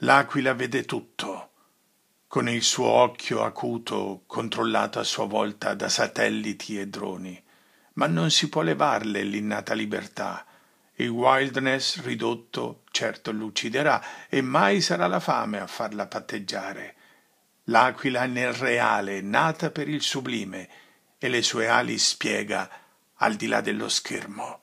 L'aquila vede tutto. Con il suo occhio acuto, controllato a sua volta da satelliti e droni, ma non si può levarle l'innata libertà. Il wildness ridotto certo l'ucciderà e mai sarà la fame a farla patteggiare. L'aquila nel reale, nata per il sublime, e le sue ali spiega al di là dello schermo.